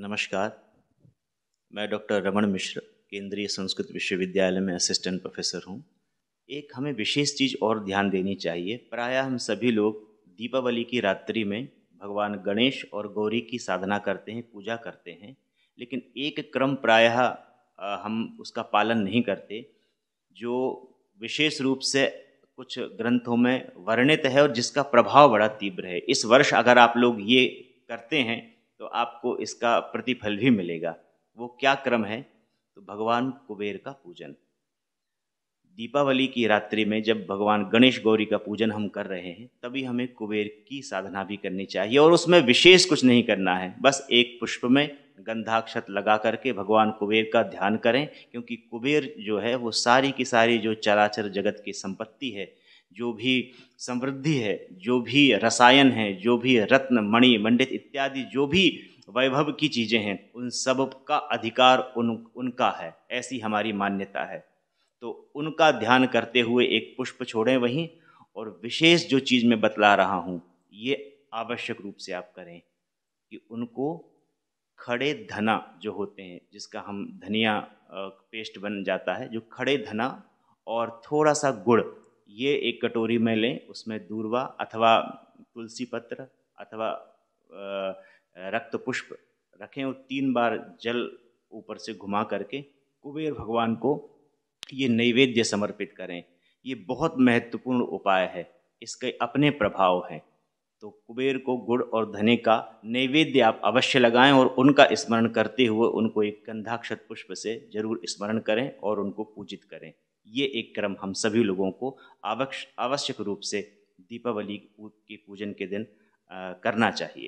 नमस्कार मैं डॉक्टर रमन मिश्र केंद्रीय संस्कृत विश्वविद्यालय में असिस्टेंट प्रोफेसर हूँ एक हमें विशेष चीज़ और ध्यान देनी चाहिए प्रायः हम सभी लोग दीपावली की रात्रि में भगवान गणेश और गौरी की साधना करते हैं पूजा करते हैं लेकिन एक क्रम प्रायः हम उसका पालन नहीं करते जो विशेष रूप से कुछ ग्रंथों में वर्णित है और जिसका प्रभाव बड़ा तीव्र है इस वर्ष अगर आप लोग ये करते हैं तो आपको इसका प्रतिफल भी मिलेगा वो क्या क्रम है तो भगवान कुबेर का पूजन दीपावली की रात्रि में जब भगवान गणेश गौरी का पूजन हम कर रहे हैं तभी हमें कुबेर की साधना भी करनी चाहिए और उसमें विशेष कुछ नहीं करना है बस एक पुष्प में गंधाक्षत लगा करके भगवान कुबेर का ध्यान करें क्योंकि कुबेर जो है वो सारी की सारी जो चराचर जगत की संपत्ति है जो भी समृद्धि है जो भी रसायन है जो भी रत्न मणि मंडित इत्यादि जो भी वैभव की चीज़ें हैं उन सब का अधिकार उन उनका है ऐसी हमारी मान्यता है तो उनका ध्यान करते हुए एक पुष्प छोड़ें वहीं और विशेष जो चीज़ मैं बतला रहा हूँ ये आवश्यक रूप से आप करें कि उनको खड़े धना जो होते हैं जिसका हम धनिया पेस्ट बन जाता है जो खड़े धना और थोड़ा सा गुड़ ये एक कटोरी में लें उसमें दूरवा अथवा तुलसी पत्र अथवा रक्त पुष्प रखें और तीन बार जल ऊपर से घुमा करके कुबेर भगवान को ये नैवेद्य समर्पित करें ये बहुत महत्वपूर्ण उपाय है इसके अपने प्रभाव हैं तो कुबेर को गुड़ और धने का नैवेद्य आप अवश्य लगाएं और उनका स्मरण करते हुए उनको एक कंधाक्षत पुष्प से जरूर स्मरण करें और उनको पूजित करें ये एक क्रम हम सभी लोगों को आवश्यक रूप से दीपावली के पूजन के दिन करना चाहिए